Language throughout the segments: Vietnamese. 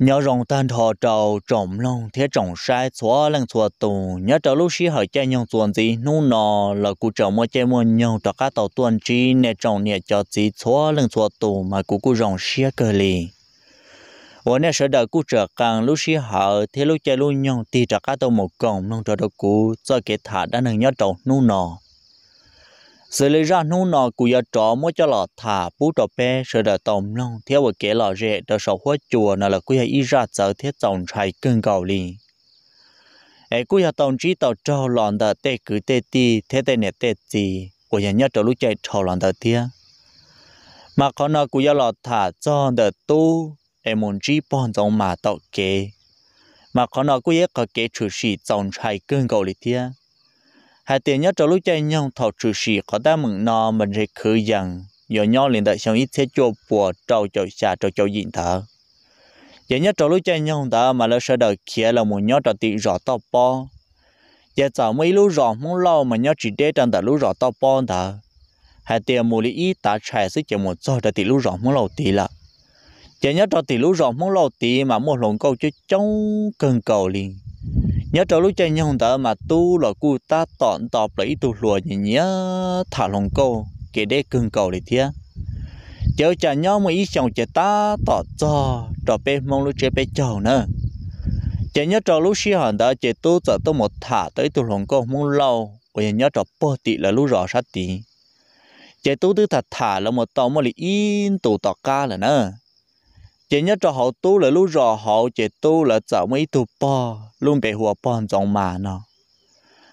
nhớ rồng tan thọ trầu trồng long thế trồng sai xóa lần xóa tù nhớ trầu lúc xí hỏi cha nhau tuần gì nu nọ là cụ trồng mua cha mua nhau cho cả tàu tuần chi nè trồng nè cho gì xóa lần xóa tù mà cụ cụ rồng xía cơ lì ở nè sợ đời cụ trở càng lúc xí hỏi thế lúc cha lúc nhau thì cho cả tàu một còng long cho đâu cụ cho cái thả đã nâng nhớ trầu nu nọ sự lý ra nô nọ cụ giờ trọ mỗi cho lọ thả bú trọ bé sợ đợi tổng nông theo vợ kế lọ rễ đợi sầu hoa chùa nọ là cụ giờ ít ra giờ thiết tổng trái cưng cầu lì ấy cụ giờ tổng chỉ tàu trâu lòn đợi tê cứ tê ti thế tê nè tê gì cụ giờ nhớ trọ lúc chạy trâu lòn đợi tia mà con nọ cụ giờ lọ thả cho đợi tu em muốn chỉ bọn tổng mà tàu kế mà con nọ cụ giờ có kế chủ sĩ tổng trái cưng cầu lì tia hai tiền nhớ trong lúc chơi nhau thọ trừ sĩ có ta mừng no mình sẽ khử dần giờ nhau liền đợi xong ít thế cho bùa trâu cho xà trâu cho diện thở giờ nhớ trong lúc chơi nhau ta mà lỡ sợ đời kia là một nhau trong tị rõ to po giờ cháu mấy lúc rõ muốn lo mà nhớ chỉ để trong tờ lúc rõ to po thở hai tiền mù lý ít ta chạy sức chờ một cho trong tị lúc rõ muốn lâu tị là giờ nhớ trong tị lúc rõ muốn lâu tị mà một lòng câu chứ chống cần cầu liền nhớ trâu lúc chơi nhau tớ mà tu là cu ta tọn tọp lấy tu lùa nhỉ nhớ thả lòng câu kể đế cưng cầu để thía chớ chả nhau mà ý chồng chả ta tỏ cho trò bê mong lúc chơi bê chầu nữa chả nhớ trò lúc xí hòn đó chả tu sợ tôi một thả tới tu lòng câu mong lâu bây nhớ trò bơ tị là lúc rõ sát tị chả tu tư thật thả là một tàu mà lì in tù tọt ca là nữa chỉ nhớ cho họ tu là lúc rò họ chỉ tu là chở mấy tu po luôn bị hùa bọn giống mà nó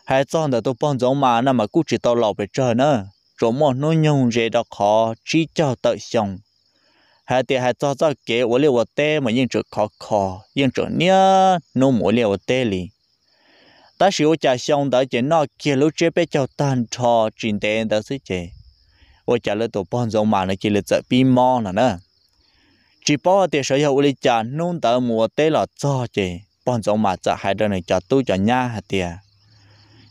hai chọn là tu bọn giống mà nó mà cứ chỉ tao lọc về trời nữa rồi mọi nỗi nhung gì đó khó chỉ cho tới xong hai thì hai cho cho kế của liệu tê mà nhưng trực khó khó nhưng trực nhớ nó mua liệu tê liền ta sử trả xong đã chỉ nó kia lúc chế bé cho tan trò trình tệ đó xí chế ôi trả lời tổ bọn giống mà nó chỉ là chợ pi nè chỉ bỏ tiền sở hữu lý trả nôn tờ mùa tê là cho chị bọn giống mà trả hai đơn này cho tu cho nhà hả tiền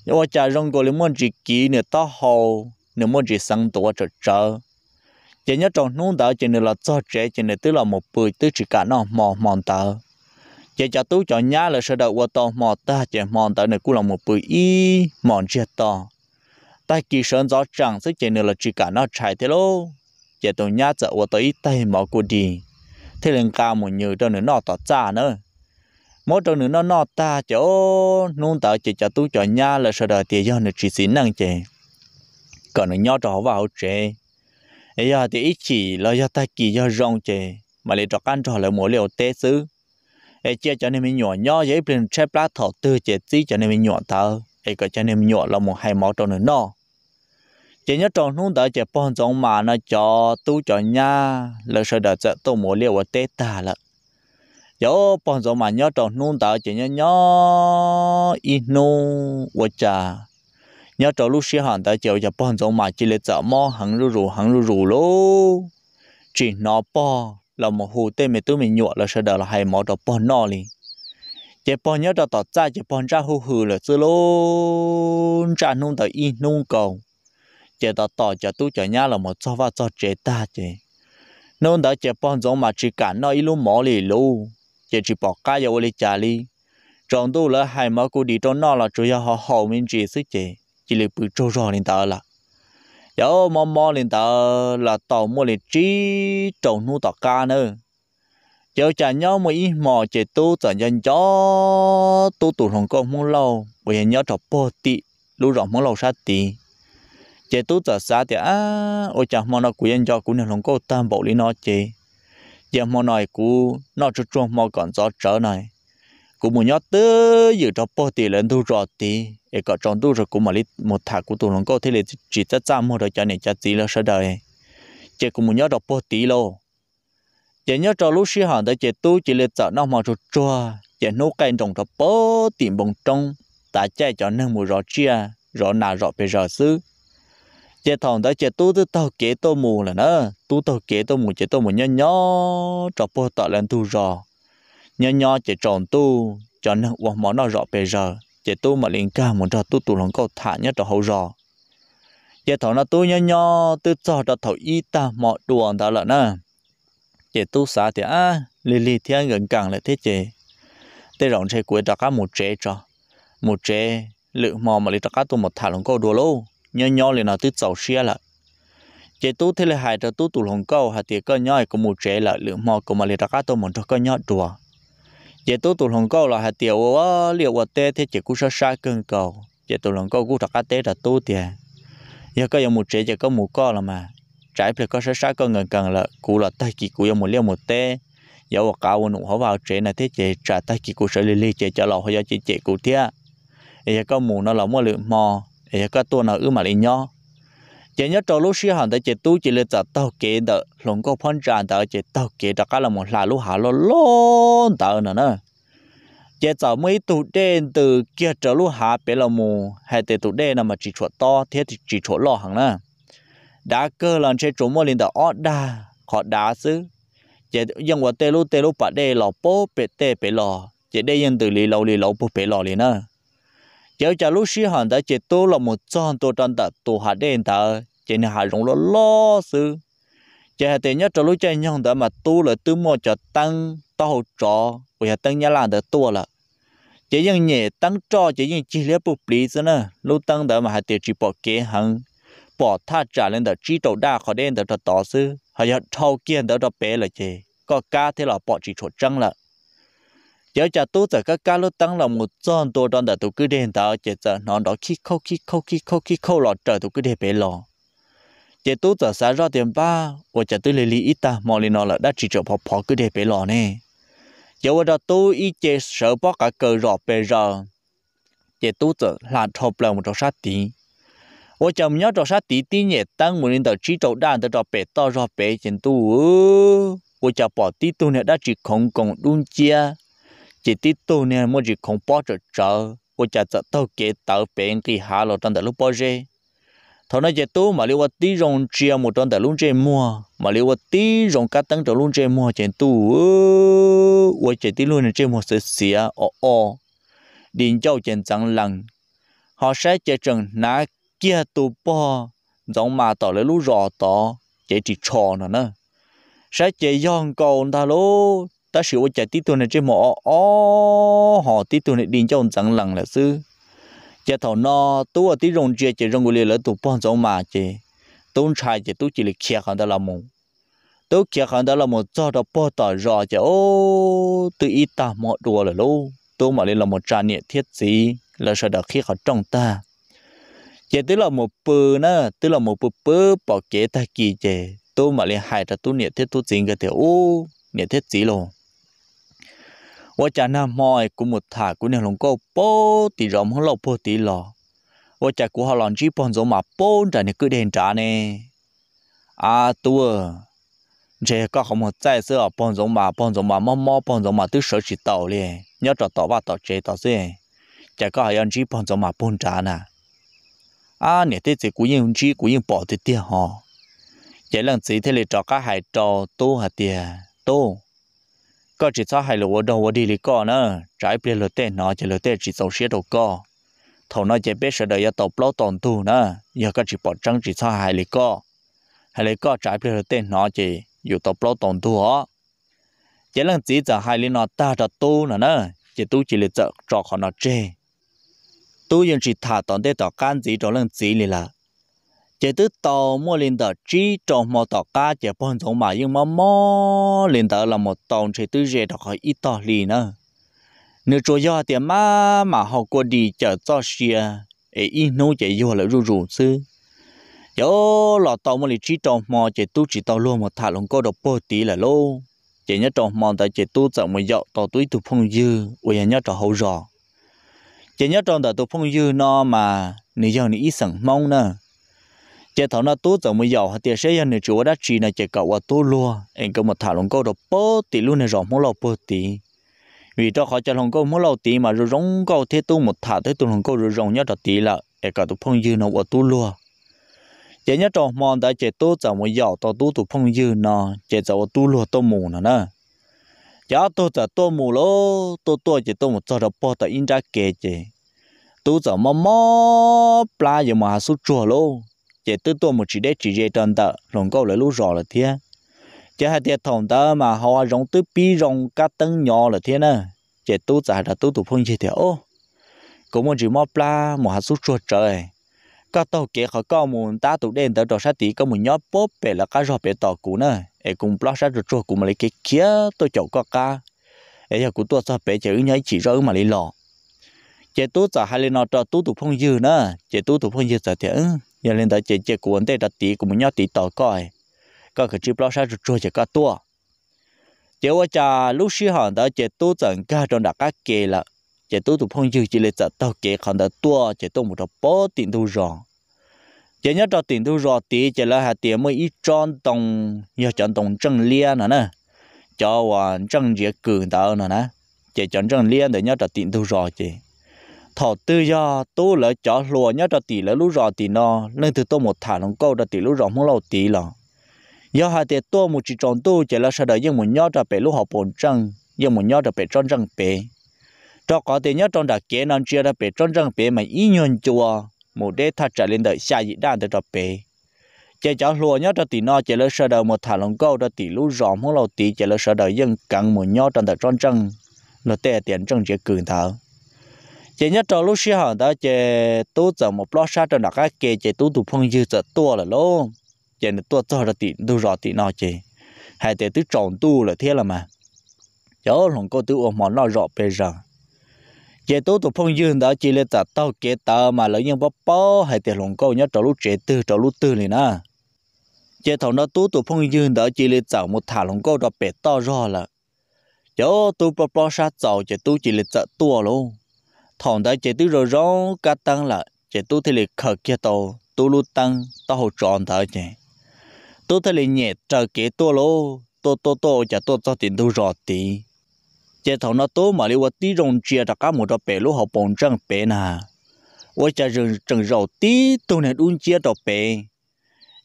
nhưng mà trả rong cổ lý muốn chỉ kỹ nữa to hồ nữa muốn chỉ sang tổ trở trở chỉ nhớ trong nôn tờ chỉ nữa là cho trẻ chỉ nữa tức là một bưởi tức chỉ cả nó mò mòn tờ chỉ cho tu cho nhà là sợ đợi qua to mò ta chỉ mòn tờ này cũng là một bưởi y mòn chết to ta kỳ sơn gió chẳng sức chỉ nữa là chỉ cả nó chạy thế lô chỉ tổ nhà chợ qua tới tay mò của đi thế lên cao một nhiều cho nữa nó tỏ xa nữa mỗi trong nữa nó nó ta chỗ nung tạo chỉ cho tu cho nhà là sợ đời tiền do nữa chỉ xin năng chị còn nó nhỏ cho vào chế ấy giờ thì ít chỉ là do ta kỳ do rong chị mà lại cho ăn trò là mỗi liều tế xứ ấy chia cho nên mình nhỏ nhỏ giấy bên chép lá thọ tư chị tí cho nên mình nhỏ thở ấy có cho nên mình nhỏ là một hai máu trong nữa nó chỉ nhớ trong nung đã chỉ bọn giống mà nó cho tu cho nha lỡ sợ đã sẽ tu mua liệu và tê ta lợ yo bọn giống mà nhớ trong nung đã chỉ nhớ nhớ inu ở cha nhớ trong lúc xí hàng đã chỉ cho bọn giống mà chỉ lấy sợ mò hằng rù rù hằng rù rù lô chỉ nó bò là một hồ tê mình tụi mình nhọ là sợ đã là hay mò đó bọn nó liền chỉ bọn nhớ đó tỏ ra chỉ bọn ra hù hù là xưa lô cha nung đã in nung cầu chế đó tỏ chế tu chế nhá là một cho vào cho chế ta chế nôn đã chế bọn giống mà chỉ cả nó ilu mỏ lì lu chế chỉ bỏ cá vào lì chả lì trong đó là hai mà cô đi trong nó là chủ yếu họ hậu mình chỉ sức chế chỉ là bị trâu rò lên tờ là yếu mò mò lên tờ là tàu mua lì trí trồng nu tàu cá nữa giờ chả nhau mà ít mò chế tu chả nhân cho tu tụ hồng công muốn lâu bây giờ nhau trọc bò tị lúc rõ muốn lâu sát tị chế tú tờ xa thì á ôi chà mò nó cú yên cho cú nè lòng cô tam bộ lý nó chế giờ mò này cú nó chút chuông mà còn gió trở này cú muốn nhớ tớ dự cho bỏ tiền lên tu rõ tí để có trong tu rồi cú mà lý một thà cú tu lòng cô thế là chỉ tất cả mò rồi cho nên cho tí là sợ đời chế cú muốn nhớ đọc bỏ tỷ lô chế nhớ cho lúc xí hòn tới chế tú chỉ lên chợ nó mò chút chua chế nấu canh trong đó bỏ tiền bông trong ta chạy cho nên mùi rõ chia rõ nào rõ về rõ xứ chế thằng đó chế tu tao kế tô mù là nó tu tao kế tô mù chế tô mù nhó nhỏ cho bố tao lên tu rò nhó nhỏ chế tròn tu cho nên quăng món nó rõ bây giờ chế tu mà liên ca muốn cho tu tu lòng câu thả nhất cho hậu rò chế thằng nó tu nhó nhỏ tu cho cho thầu y ta mọ đùa đó là nó chế tu xa thì à lì lì thiên gần càng là thế chế tê rộng chế cuối cho cá một chế cho một chế lượng mò mà liên cho cá tu một thả lòng câu đùa lâu nhỏ nhỏ liền nó tự chậu xe là chế tú thế là hai cho tú tụ hồng câu hà tiệt có nhỏ có một trẻ là lượng mò của mà ra cá tôi muốn cho có nhỏ đùa chế tú tụ hồng câu là hà tiệt ô liệu ô tê thế chỉ cú sa sa cưng cầu chế tụ hồng câu cú đặt cá tê là tú tiền giờ có một trẻ giờ có một co là mà trái phải có sa sa có người cần là cú là tay kỳ cú một liêu một tê giờ hoặc cao nụ họ vào trẻ này thế chế trả tay kỳ cú sẽ lì lì chế cho lò họ giờ chế chế cú thế giờ có mù nó là mua lượng mò ấy có tua nào ư mà lại nhau chỉ nhớ trâu lúc xưa hàng tới chỉ tu chỉ là giờ tàu kế đó lòng có phong tràn tới chỉ tàu kế đó cả là một là lúc hà lo lớn tới nữa nữa chỉ giờ mấy tụ đen từ kia trở lúc hà bé là một hai từ tụ đen mà chỉ chỗ to thế thì chỉ chỗ lo hàng nữa đã cơ lần chơi trốn mua liền đó ó đa họ đá xứ chỉ dân qua tê lúc tê lúc bà đây lò bố bé tê bé lò chỉ đây dân từ lì lâu lì lâu bố bé lò liền nữa giờ cho lúc xí hòn đã chỉ tô là một trăm tô trăm đã tô hạ đen ta chỉ là hạ rộng lo lo sư chỉ hạ tiền nhất cho lúc chơi nhon đã mà tu là tư mua cho tăng tao trò của hạ tăng nhà làm đã tua là chỉ những nhẹ tăng trò chỉ những chỉ là bộ lý chứ nữa, lúc tăng đã mà hạ tiền chỉ bỏ kế hằng bỏ tha trả lên đã chỉ đầu đa khỏi đen đã cho tỏ sư họ giờ thâu kiện đã cho bé là gì, có cá thế là bỏ chỉ chỗ trăng là giờ cha tu từ các cá lô tăng là một trăm đô đón đã tu cứ đền tạo chỉ giờ nó đó khi khâu khi khâu khi khâu khi khâu lọt trời tu cứ đền bể lò chỉ tu từ sáng ra tiền ba và chỉ tu lấy lý ít ta mọi lì nó là đã chỉ cho phò phò cứ đền bể lò nè giờ vào đó tu ít chỉ sợ bỏ cả cờ rọ bể giờ chỉ tu từ là thọp lòng một trò sát tí và chồng nhớ trò sát tí tí nhẹ tăng một lần đầu chỉ chỗ đàn từ trò bể to rọ bể chỉ tu và chồng bỏ tí tu này đã chỉ không còn đun chia chỉ tí tu nè mỗi chỉ không bỏ trở trở cô chả sợ tao kế tao bén cái hà lo trong đời lúc bao giờ thằng nó chỉ tu mà liệu tí rong chia một trong đời lúc chơi mua mà liệu tí rong cá tăng trong lúc chơi mua chỉ tu ôi chỉ tí luôn chơi mua sửa sửa o o điện châu chỉ trăng lăng, họ sẽ chỉ trăng ná kia tu bỏ giống mà tao lấy lúc rò tao chỉ chỉ trò nữa nè sẽ chỉ dọn cầu ta lô ta sử dụng chạy tí tuần này trên mỏ ó họ tí tuần này đi cho ông chẳng lằng là sư chạy thầu nó tú ở tí rồng chia chạy rồng người lỡ tụ bọn giống mà chạy tôn trai chạy tú chỉ là kia khăn đó là mù tú kia khăn đó là một do đó bỏ tỏ rõ chạy ô tự ý tà mọ đùa là lô tôi mà lên là một trà niệm thiết gì là sợ đó khi họ trong ta chạy tức là một bờ nữa tức là một bờ bờ bỏ kế ta kì chạy tôi mà lên hại ra tu niệm thiết tu chính cái thể ô niệm thiết gì luôn 我家那买古木塔古娘龙哥波地让我老婆地了，我家古好郎只帮着嘛帮着你个点渣呢，啊多，这个好么再说帮着嘛帮着嘛妈妈帮着嘛都熟悉到嘞，你要找到吧到这到这，这个好像只帮着嘛帮渣呢，啊你对这古人只古人保的点哈，这两只这里找个还找多还点多。ก็จิตซาให้หลัวดงวดีลิก็นะใจเปลี่ยนเลยเต้นนอจะเลยเต้จิตโซเชียดก็ทอนอจะเบสเดียตบเล่าตอนตูนะยาก็จิตปอดจังจิตซาให้ลิก็ให้ลิก็ใจเปลี่ยนเลยเต้นนอจะอยู่ตบเล่าตอนตูอ๋อจะเรื่องจีจะให้ลินอตาจะตูนะนะจะตูจิลิจะจอกขอนอเจตู้ยังจิตถาตอนเต้ต่อการจีตอนเรื่องจีลิละ chế tứ tàu mua lên tờ trí trồng mò tàu cá chế bọn giống mà nhưng mà mua lên tờ là một tàu chế tứ rẻ đọc hỏi ít tàu lì nữa nếu cho do thì má mà họ có đi chợ cho xìa ấy ít nô chế là rù rù sư yo lọ tàu mua lì trí trồng mà chế tú chỉ tàu luôn một thả lồng có độc bơ tí là lô chế nhớ trồng mà tại chế tú chẳng mà dọ tàu túi tụ phong dư ôi nhớ trồng hậu rò chế nhớ trồng tàu tụ phong dư nó mà nếu giờ ni ít sẵn mong nữa chế thảo nó tốt rồi mới giàu thì sẽ nhận được chủ đất chỉ là chế cậu và tôi luôn anh có một thả lồng câu được bớt thì luôn này rộng mỗi lâu bớt tí vì cho khỏi cho lồng câu mỗi lâu tí mà rồi rong câu thế tu một thả thế tu lồng câu rồi rong nhất là tí là anh cả tôi phong dư nó và tôi luôn chế nhất trong mòn đã chế tốt rồi mới giàu tôi tôi tôi phong dư nó chế giàu tôi luôn tôi mù nó nè giá tốt giờ tôi mù lô tôi tôi chỉ tôi một giờ đập bố tại in ra kề chế tôi giờ mà mò pla giờ mà sút chùa lô chỉ tự tôi một chỉ để chỉ dễ tận tự, lòng câu lại lú rõ là thế chỉ hai tiệt thòng tơ mà họ rong tự bi rong cá tân nhỏ là thế nè chỉ tu giả là tu tụ phong chỉ thế ô cũng muốn chỉ móc la một hạt sút chuột trời cá tàu kia khỏi có muốn ta tụ đen tới trò sát tí có một nhóm bóp bể là cá rò bể tỏ cũ nè ấy cùng plot sát chuột cũng mà lấy cái kia tôi chậu có cá ấy giờ cũng tôi sao bể chỉ nhảy chỉ rỡ mà lấy lò chỉ tôi giả hai lên nó cho tôi tụ phong dư nè chỉ tôi tụ phong dư giờ thế giờ lên đó chơi chơi của vấn đề đặt tí của mình nhau tí tàu coi có cái chữ bao sao rồi chơi cả tua chế ว่าจะลูกศิษย์ของเราจะตู้จังก้าจนดักเกลละจะตู้ถูกพงยืดเลยจะตัวเกของเราตัวจะตู้มุดปอตินดูรองจะเนี่ยจะตินดูรอตีจะแล้วหาเตียมื่ออีจอนตรงยอจอนตรงจังเลี้ยนนะจะวันจังเจียกืนเรานะนะจะจอนจังเลี้ยนเดี๋ยวเนี่ยจะตินดูรอจี thọ tư do tu lỡ chó lùa nhớ cho tỷ lỡ lú rò tỷ nó nên từ tôi một thả lòng câu cho tỷ lú rò muốn lâu tỷ lọ do hai tỷ tôi một chỉ tròn tu chỉ là sao đợi nhưng muốn nhớ cho bể lú họ bổn trăng nhưng muốn nhớ cho bể tròn trăng bể cho có thể nhớ trong đã kế non chia ra bể tròn trăng bể mà ý nhuận chùa một đế thật trở lên đợi xa dị đàn để cho bể chỉ chó lùa nhớ cho tỷ nó chỉ là sao đợi một thả lòng câu cho tỷ lú rò muốn lâu tỷ chỉ là sao đợi nhưng cần muốn nhớ trong đặc tròn trăng là tệ tiền trăng chỉ cường thảo chỉ nhớ trâu lúc xí hàng đó chỉ tú giờ một lớp sát cho nó cái kê chỉ tú tụ phong dư rất to là lô chỉ nó tua cho nó tị tu rõ tị nó chỉ hay để tứ tròn tu là thế là mà chỗ lòng cô tứ ôm món nó rõ bây giờ chỉ tú tụ phong dư đó chỉ là giờ tao kê tờ mà lỡ những bó bó hay để lòng cô nhớ trâu lúc chỉ tư trâu lúc tư này nè chỉ thằng đó tú tụ phong dư đó chỉ là giờ một thả lòng cô đó bẹt to rõ là chỗ tu bó bó sát chỉ tu chỉ là giờ to luôn thằng ta chỉ tư rồi rõ cá tăng là chỉ tu thì lì khởi kia tàu tu lu tăng tàu hồ tròn thở nhỉ tu thì lì nhẹ trời kế tu lô tu tu tu chả tu cho tiền tu rõ tí chỉ thằng nó tu mà li vật tí rồng chia ra cá một trò bể lô học bồn trăng bể nà vật chả rừng trồng rầu tí tu này đun chia trò bể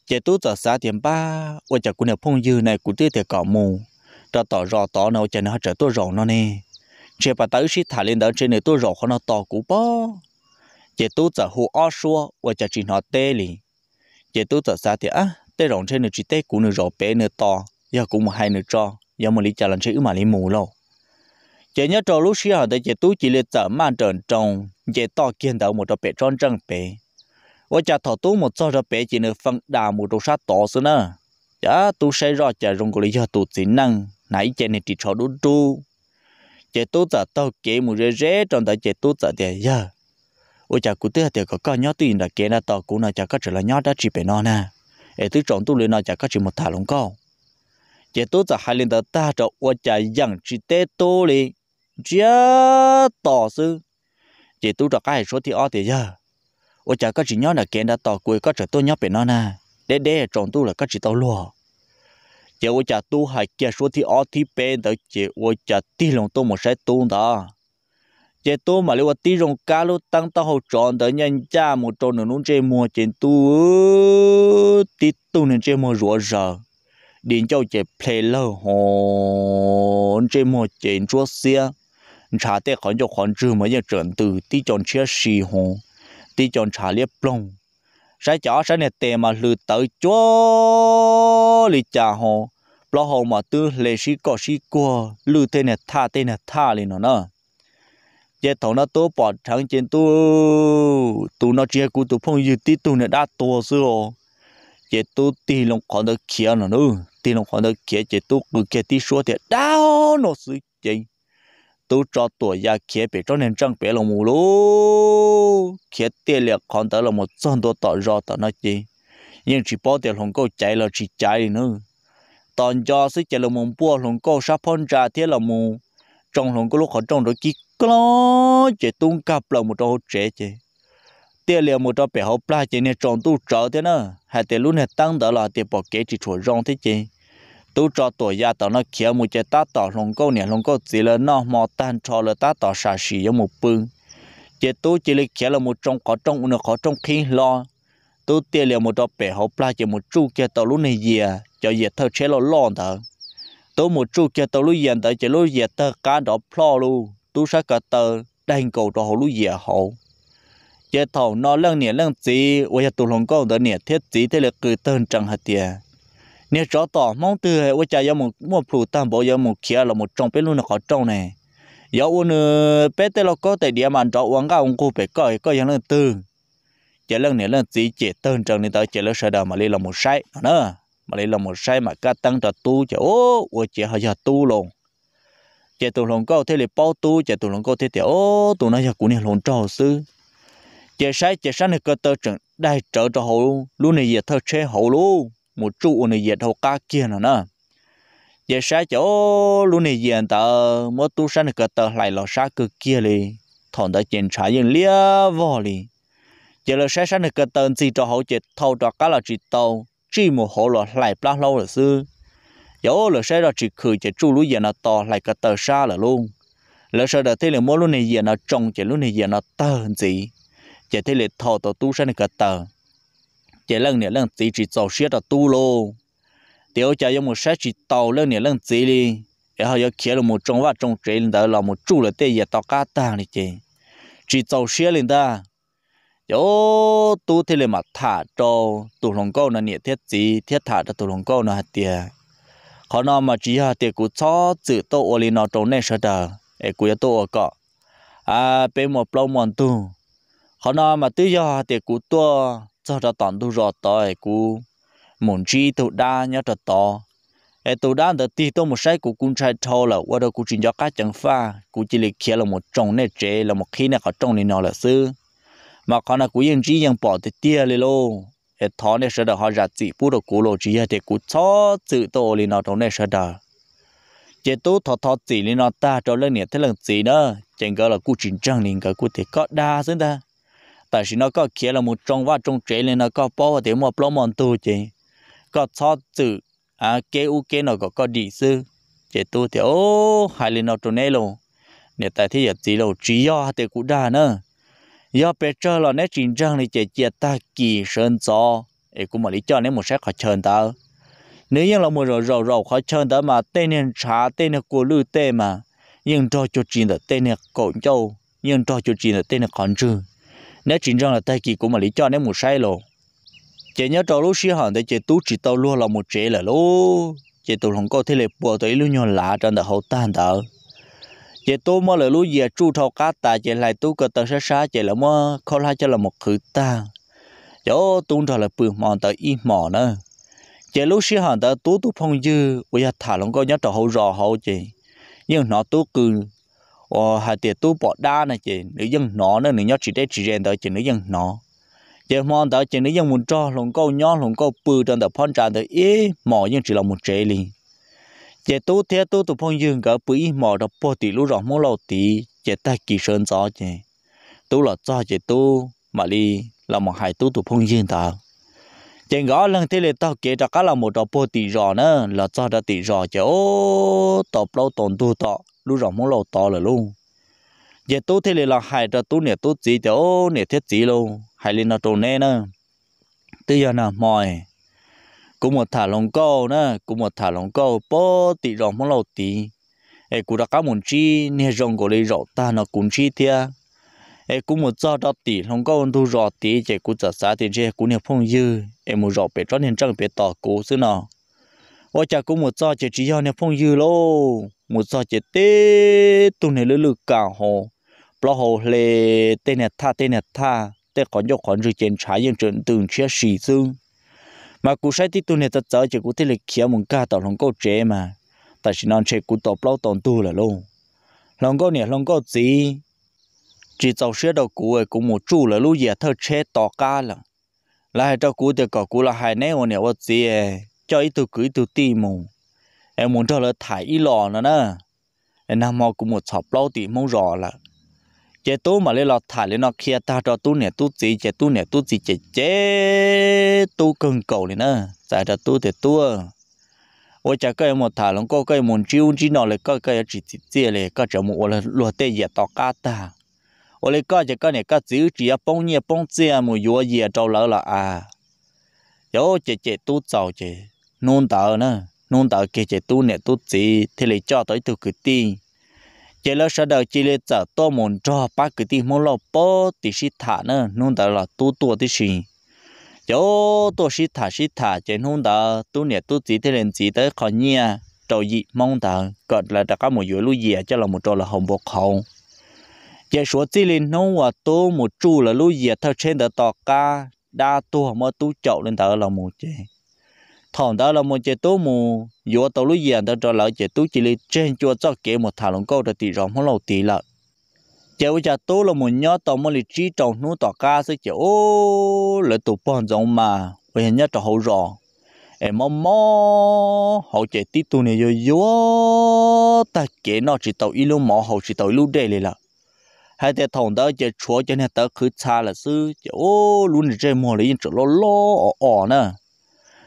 chỉ tu cho xã tiền ba vật chả cũng này phong dư này cũng tiếc thiệt cỏ mù trò tỏ rò tỏ nào chả nó trở tu rồng nó nè chế bà tới xí thả lên đó trên này tôi rõ khó nó to cú bó chế tôi chở hồ o xua và chở chỉ nó tê lì chế tôi chở xa thì á tê rộng trên này chỉ tê cú nữa rõ bé nữa to giờ cũng một hai nữa cho giờ một lý trả lần chế mà lý mù lâu chế nhớ trò lúc xí hả tới chế tôi chỉ liệt chở mang trần trồng chế to kiên đầu một trò bé tròn trăng bé và chả thỏ tú một cho ra bé chỉ nó phân đà một đồ sát to xưa nữa chả tôi sẽ rõ chả rồng của lý do tôi chỉ năng nãy chế này chỉ cho đúng đúng chế tốt giả tao kể một rê rê trong đó chế tốt giả thì giờ dạ. ôi chả cụ tứ thì có con nhó tiền là kể là tao cũng là chả có chỉ là nhó đã chỉ bề nó nè ấy tứ trọng tu luyện nó chả có chỉ một thả lông con chế tốt giả hai lần đó ta cho ôi chả dặn chỉ tế tu li chia tỏ sư chế tốt cho cái số thì o thì giờ ôi chả có chỉ nhó là kể là tao cũng có chỉ tôi nhó bề nó nè để để trọng tu là có chỉ tao lùa chỉ vợ cha tu hay chỉ số thì ở thì bên đó chỉ vợ cha tí lòng tu một sai tu đó chỉ tu mà liệu tí rồng cá lúc tăng tao hậu tròn tới nhân cha một tròn nữa nung chơi mua trên tu tí tu nên chơi mua rửa giờ, điện cho chỉ play lâu hồn chơi mua trên chúa xia trả tiền khoản cho khoản trừ mà giờ trận từ tí chọn chia sẻ hồn tí chọn chả liếp plong sẽ chó sẽ nè tè mà lừa tới cho lì chả hồ lo hồ mà tư lệ sĩ có sĩ qua lừa tên nè tha tên nè tha lên nó nè, giờ thằng nó tôi bỏ thằng trên tu tu nó chia cụ tu phong dư tí tu nè đã tu xưa giờ tu tì lòng còn được kia nó nữa tì lòng còn được kia giờ tu cứ kia tí số thì đau nó suy chính tu cho tuổi ya kia bị cho nên trăng bé lòng mù lú kia tiền liệt còn tới là một trăm đô tỏ rõ tỏ nói gì nhưng chỉ bỏ tiền lòng câu chạy là chỉ chạy nữa tòn cho sức chạy lòng mù bua lòng câu sắp phong trà thế lòng mù trong lòng có lúc họ trong đó kí lo chạy tung cặp lòng một trâu trẻ chạy tiền liệt một trâu bé hậu pla chạy nên trong tu trở thế nữa hai tiền lúc này tăng đó là tiền bỏ kế chỉ chuột rong thế chạy tu cho tuổi già tao nó kia một chế ta tỏ lồng câu nè lồng câu chỉ là nó mò tan cho là ta tỏ xả xỉ giống một bưng chế tu chỉ là kia là một trong có trong nó có trong khi lo tu tiền là một đọp bể hậu pla chỉ một chu kia tao lúc này gì cho gì thơ chế lo lo thở tu một chu kia tao lúc gì thở chỉ lúc gì thơ cá đọp lo luôn, tu sẽ cả tờ đang cầu cho hậu lúc gì hậu chế thầu nó lăng nè lăng gì bây giờ tu lồng câu đó nè thiết gì thế là cứ tên chẳng hạt tiền nếu chó tỏ mong từ ôi cha yêu một mua phù tam bộ yêu một kia là một trong bên luôn là khó trong này yêu uống bé tê lo có tại địa bàn chó uống cả ông cô bé coi coi những lần từ chỉ lần này lần gì chỉ tên trần nên tới chỉ lần sơ đầu mà lấy là một sai nữa mà lấy là một sai mà cả tăng cho tu chỉ ô ôi chỉ hơi giờ tu luôn chỉ tu luôn có thể là bao tu chỉ tu luôn có thể thì ô tu nó giờ cũng nên luôn trò sư chỉ sai chỉ sai này cơ tơ trần đại trợ cho hậu luôn này giờ thơ chế hậu luôn một trụ này giờ hậu ca kia nữa nè giờ sáng chỗ lúc này giờ tờ mỗi tu sáng này cái tờ lại lò sáng cứ kia đi thọn tờ chuyện trái những lia vò đi giờ là sáng sáng này cái tờ gì cho hậu chết thâu cho cá là chỉ tàu chỉ một hồ lò lại bao lâu là xưa, giờ là sáng là chỉ khử chỉ trụ lúc giờ nó to lại cái tờ xa là luôn là sợ đợt thấy là mỗi lúc này giờ nó trồng chỉ lúc này giờ nó tờ gì giờ thấy là thâu tổ tu sáng này cái tờ chỉ lần này lần chỉ chỉ tàu xe đó tu lô tiểu cha có một sát chỉ tàu lần này lần chỉ đi rồi họ kia là một trung và trung chế lên đó là một chú là tê giờ tàu cá ta này chị chỉ tàu xe lên đó yo tu thế là mà thả cho tu lòng câu nó nè thiết gì thiết thả cho tu lòng câu nó tiền họ nói mà chỉ họ tiền của chó chữ tô ở lên nó trong này sao đó, ai cũng tô ở cọ à bên một lâu mòn tu họ nói mà tư do hạt tiền của tôi cho cho toàn tu rõ tới cú muốn chi tụ đa nhớ cho to ê tụ đa đợt ti tôi một sai của quân trai thô là qua đó cú chỉ cho các chẳng pha cú chỉ liệt kia là một trồng nè chế là một khi này có trồng này nó là sư mà còn là cú yên chi yên bỏ thì tia lê lô ê thó nè sợ đờ họ giả chỉ bút được cú lộ chỉ để cú cho tự tổ lì nó trong này sợ đờ chế tú thọ thọ chỉ lì nó ta cho lên nè thế lần chỉ nữa chẳng có là cú chính trang liền cả cú thì có đa xứng ta tại vì nó có kia là một trong và trong trẻ nên nó có bao để mà bao mòn tu chứ có cho chữ à kế u kế nó có có đi sư chế tu thì ô hai lên nó trốn này luôn nè tại thế giờ chỉ lâu chỉ do thì cũng đa nữa do bây giờ là nét trình trang này chế chế ta kỳ sơn cho ấy cũng mà lý cho nên một sách khỏi chơi tao nếu như là một rồi rồi rồi khỏi chơi tao mà tên nên trả tên nên của lưu tên mà nhưng cho cho trình là tên nên cổ châu nhưng cho cho trình là tên nên còn chưa nếu chính rằng là tay kỳ cũng mà lý cho nếu một sai lộ chị nhớ trò lúc xí hòn thì chị tú chỉ tao luôn là một chị là lú chị tụi không có thể lệ bùa tới luôn nhon lạ trong đời hậu tan tờ chị tú mà là lú giờ chu thâu cá tại chị lại tú cơ tới sát sát chị là mơ khó la cho là một khử ta chỗ tú trò là bự mòn tới y mỏ nữa chị lúc xí hòn tờ tú tú phong dư bây giờ thả lòng có nhớ trò hậu rò hậu chị nhưng nó tú cứ và ờ, hai tiệt tu bỏ đa này chị nữ dân nó nữa nữ nhóc chỉ để chỉ rèn tới chị nữ dân nó chị mong tới chị nữ dân muốn cho lòng câu nhó lòng câu bự trên tờ phong tràn tới ý mỏ nhưng chỉ là một trẻ liền giờ tu thế tu tụ phong dương cả bự ý mỏ đó bỏ tỷ lũ rõ mỏ lâu tỷ giờ ta kỳ sơn gió chị tu là cho chị tu mà đi là một hai tu tụ phong dương tao chèn gõ lần thế này tao kể cho cả là một trò bò tỷ rò nữa là cho đã tỷ rò chứ ô tập lâu tồn tu tọ lúc rộng mong lâu to là luôn giờ tôi thế là hai cho tôi nè tôi chỉ cho nè thiết chỉ luôn hai lên nó trồn nè nữa bây giờ là mọi cũng một thả lòng câu nữa cũng một thả lòng câu bố tỷ rộng mong lâu tí, ấy cũng đã cá muốn chi nè rồng của lấy rộng ta nó cũng chi thia ấy cũng một giờ đó tỷ lòng câu tôi rọ tí, chạy cũng trả xa thì chơi cũng nè phong dư em một rọ bé cho nên chẳng bé tỏ cố xứ nào ô chả cũng một do chỉ chỉ do phong dư lô một do chỉ tê tu này lư lư cả hồ lo hồ lê tên này tha tên này tha tên còn cho còn rồi chèn trái dân trận từng chia sỉ dương mà cú sai tí tu này tất giờ chỉ cú thế lịch kia mùng ca tàu lòng câu trẻ mà tại chỉ non trẻ cú tàu bao tòn tu là lô lòng câu này lòng câu gì chỉ tàu xe đầu cú ấy cũng một chú là lúc giờ thơ chế tỏ ca là lại đầu cú thì có cú là hai nén ô này gì cho ít tôi cưới tôi tì mù em muốn cho là thải ít lò nữa nè em nằm mò cũng một sọp lâu tì mong rò là chế tú mà lấy lò thải lấy nó kia ta cho tú nè tú gì chế tú nè tú gì chế chế tú cần cầu này nè tại cho tú thì tú ôi chả cái một thải lòng có cái muốn chiêu chỉ nó là có cái chỉ chỉ chia này có chả một là luật tê dẹt to cá ta ôi lấy có chả cái này có chữ chỉ bông nhẹ bông chia một vừa dẹt trâu lỡ là à yo chế chế tú trâu chế nôn tờ nữa nôn tờ kia chạy tu nè tu gì thì lại cho tới từ cái ti chạy lỡ sau đời chỉ lấy chở to mồn cho ba cái ti muốn lo bó thì xí thả nữa nôn tờ là tu tu thì xí chỗ tu xí thả xí thả chạy nôn tờ tu nè tu gì thì lên gì tới khỏi nhia trầu gì mong tờ cật là đã có một dưới lũ dìa cho là một trò là hồng bột hồng giờ số chỉ lên nông và tu một chu là lũ dìa theo trên tờ tọt ca đa tu không có tu chậu lên tờ là một chơi thằng đó là một chế tố mù dù tao lúc giờ tao trở lại chế tố chỉ lấy trên chùa cho kể một thằng lồng câu để thì rộng hơn lâu tỷ lợ chế với cha tố là một nhớ tao một lịch trí trồng nuôi tỏ ca sẽ chế ô lại tụ bọn rộng mà bây giờ nhớ trò hậu rõ em mong mò hậu chế tí tu này rồi yếu ta kể nó chỉ tao ít lúc mò hậu chỉ tao đề đây là hai tay thằng đó chế chúa cho nên tao cứ xa là sư chế ô luôn là chơi mò lấy chỗ lô lô ỏ ỏ nè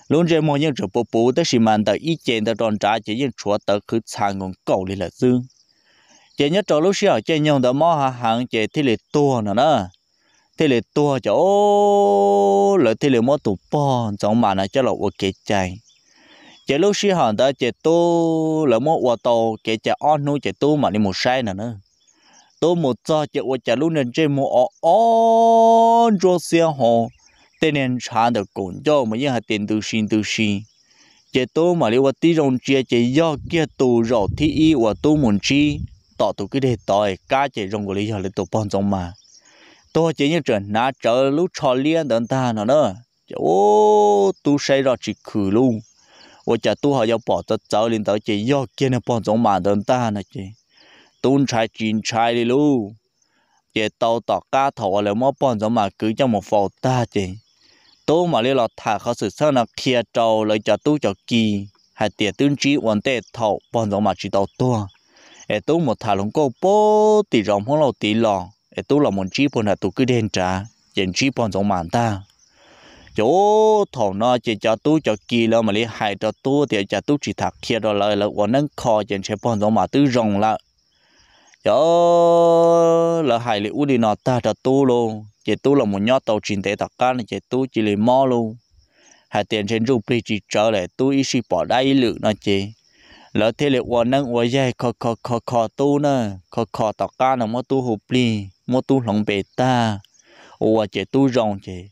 luôn rồi mọi những chỗ bố bố tới xí màn tới ý chén tới tròn trái chỉ những chỗ tới cứ sang còn cầu đi là dương chỉ nhất chỗ lúc xưa chỉ nhông tới mò hàng hàng chỉ thì là to nữa nè, thì là tua chỗ lại thì là mò tụ bò trong mà nó cho là ok chạy chỉ lúc xưa hàng tới chỉ tu lại mò ô tô, chỉ chỉ on nuôi chỉ tu mà đi một xe nữa nè, tu một xe chỉ qua chỉ lúc nên chỉ mò on cho xe hồ tên nên cha được cồn cho mà những hạt tiền từ xin từ xin chế tố mà liệu tí rong chia chế do kia tù rõ thi y và tu muốn chi tỏ tụ cái đề tòi cá chế rong của lý do là tụ bọn giống mà tôi chế như trần ná trở lúc trò liên đơn ta nó nữa chế ô tu say rõ chỉ khử luôn và chả tu họ giao bỏ cho cháu lên tới chế do kia nó bọn giống mà đơn ta nè chế tuôn trai chín trai đi luôn chế tàu tỏ cá thọ là mó bọn giống mà cứ cho một phò ta chế ตมาเลถ้าเขาสืบนักเทียโจเลยจะตู้จกีหาเตียตื้นจีวันเตะทอนมาจีตตัวเอตู้หมดถ้าลงก็ปตีรองพวเราตีหลอเอตู้เราหมันจีปนหาตู้กึเดนจ้าเย็นจีปนสงมานตาโจถอนาจจะตู้จกีเราวมาเลหายจะตู้เตียจะตู้จีถักเทียเราเลยเราวันนั้นคอเย็นเชปนสงมาตื้รองละ yo là hải li đi nọ ta cho tu luôn chỉ tu là một nhát tàu chín tế tạc can chỉ tu chỉ lấy mò luôn Hai tiền trên rụng bì chỉ trở lại tu ý xí bỏ đá lự lượng nó chỉ lỡ thế là quan năng quan dây khó khó khó khó tu nè khó khó tạc can là mua tu hụp bì mua tu lòng bề ta ủa chỉ tu rong chỉ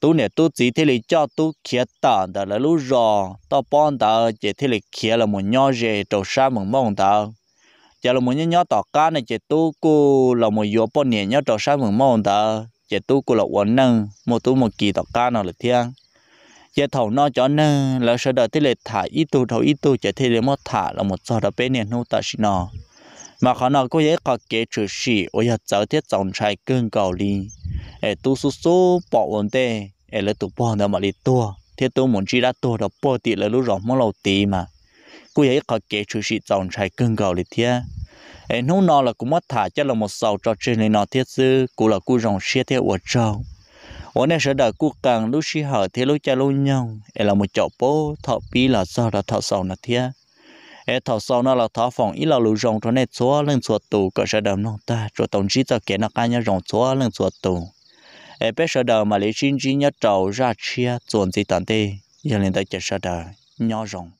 tu này tu chỉ thế là cho tu khía tả đó là lú rò tao bón tao chỉ thế là khía là một nhát dây trâu sa mừng mong tao giờ là muốn nhớ tỏ cá này chỉ tu cô là một yếu bao nhiêu nhớ tỏ sáng mừng mong ta chỉ tu cô là quấn nâng một tu một kỳ tỏ cá nào là thiêng giờ thầu nó cho nên là sau đó thế lệ thả ít tu thầu ít tu chỉ thế lệ mất thả là một giờ đã bên nền nô ta xin nó mà khả năng có giấy có kế trừ sĩ ở giờ giờ thiết dòng trai cương cầu đi để tu số số bỏ ổn tê để là tu bỏ nào mà đi tua thiết tu muốn chi ra tua đó bỏ tiền là lúc rõ mong lâu tì mà cú ấy có kể chú sĩ dòng trái cưng gạo lì thế ấy nô nó là cũng mất thả chắc là một sầu cho trên này nó thiết sư cú là cú rồng xe thế ở trâu ở đây sẽ đợi cú càng lúc sĩ hở thế lúc cha lúc nhau ấy là một chỗ bố thọ bí là do là thọ sầu nó thế ấy thọ sầu nó là thọ phòng ý là lũ rồng cho nên chúa lên chúa tù cỡ sẽ đầm nó ta cho tổng chí cho kể nó cá nhau rồng chúa lên chúa tù ấy bé sẽ đợi mà lấy xin chí nhớ trầu ra chia chuẩn gì tận tê giờ lên tới chết sẽ đợi nhau rồng